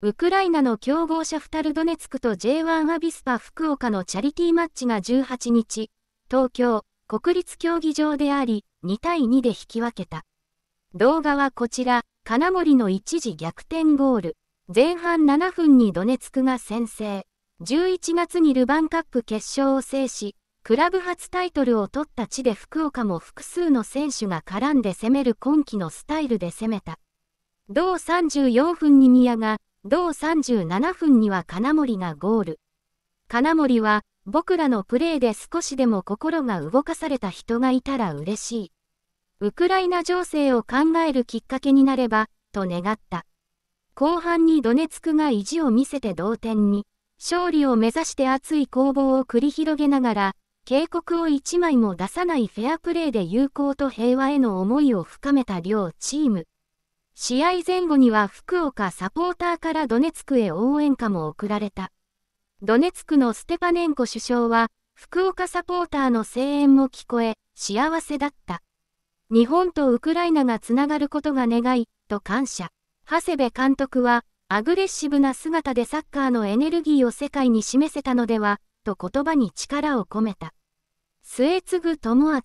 ウクライナの強豪シャフタルドネツクと J1 アビスパ福岡のチャリティーマッチが18日、東京国立競技場であり、2対2で引き分けた。動画はこちら、金森の一時逆転ゴール。前半7分にドネツクが先制。11月にルヴァンカップ決勝を制し、クラブ初タイトルを取った地で福岡も複数の選手が絡んで攻める今季のスタイルで攻めた。同34分に宮が同37分には金森がゴール。金森は、僕らのプレーで少しでも心が動かされた人がいたら嬉しい。ウクライナ情勢を考えるきっかけになれば、と願った。後半にドネツクが意地を見せて同点に、勝利を目指して熱い攻防を繰り広げながら、警告を一枚も出さないフェアプレーで友好と平和への思いを深めた両チーム。試合前後には福岡サポーターからドネツクへ応援歌も送られた。ドネツクのステパネンコ首相は、福岡サポーターの声援も聞こえ、幸せだった。日本とウクライナがつながることが願い、と感謝。長谷部監督は、アグレッシブな姿でサッカーのエネルギーを世界に示せたのでは、と言葉に力を込めた。末継智明